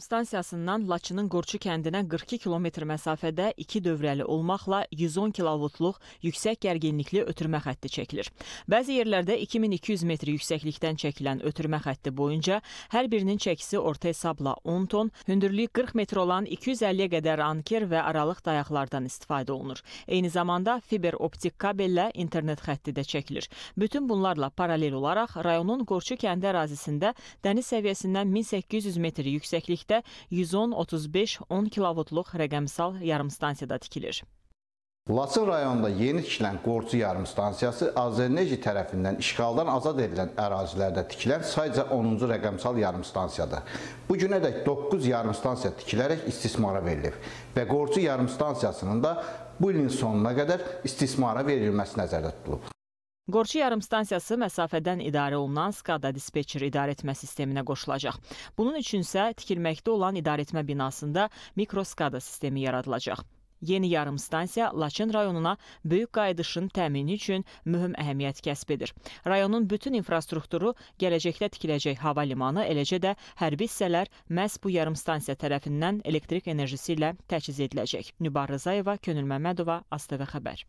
stansiyasından Laçının Qorçu kəndinə 42 kilometr məsafədə iki dövrəli olmaqla 110 kilovutluq yüksək gərginlikli ötürmə xətti çəkilir. Bəzi yerlərdə 2200 metr yüksəklikdən çəkilən ötürmə xətti boyunca hər birinin çəkisi orta hesabla 10 ton, hündürlüyü 40 metr olan 250-yə qədər anker və aralıq dayaqlardan istifadə olunur. Eyni zamanda fiber optik kabellə internet xətti də çəkilir. Bütün bunlarla paralel olaraq rayonun Qorçu kəndi ərazisində dəniz səviyyəsindən 1800 metr yüksəklikdə ümumilikdə 110-35-10 kilovoltluq rəqəmsal yarımstansiyada tikilir. Laçın rayonunda yeni tikilən Qorcu yarımstansiyası Azərneji tərəfindən işğaldan azad edilən ərazilərdə tikilən sayca 10-cu rəqəmsal yarımstansiyadır. Bu günədək 9 yarımstansiya tikilərək istismara verilib və Qorcu yarımstansiyasının da bu ilin sonuna qədər istismara verilməsi nəzərdə tutulub. Qorçu yarımstansiyası məsafədən idarə olunan SCADA dispetçer idarəetmə sisteminə qoşulacaq. Bunun üçün isə tikilməkdə olan idarəetmə binasında mikroskada sistemi yaradılacaq. Yeni yarımstansiya Laçın rayonuna böyük qayıdışın təmini üçün mühüm əhəmiyyət kəsb edir. Rayonun bütün infrastrukturu, gələcəkdə tikiləcək hava limanı, eləcə də hərbi hissələr məhz bu yarımstansiya tərəfindən elektrik enerjisi ilə təchiz ediləcək. Nübar Rızayeva, Könül Məmmədova, ASTV xəbər.